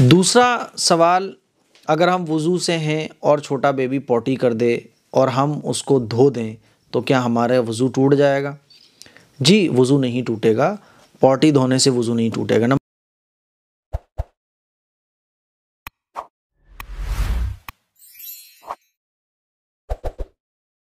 दूसरा सवाल अगर हम वज़ू से हैं और छोटा बेबी पॉटी कर दे और हम उसको धो दें तो क्या हमारा वज़ू टूट जाएगा जी वज़ू नहीं टूटेगा पॉटी धोने से वज़ू नहीं टूटेगा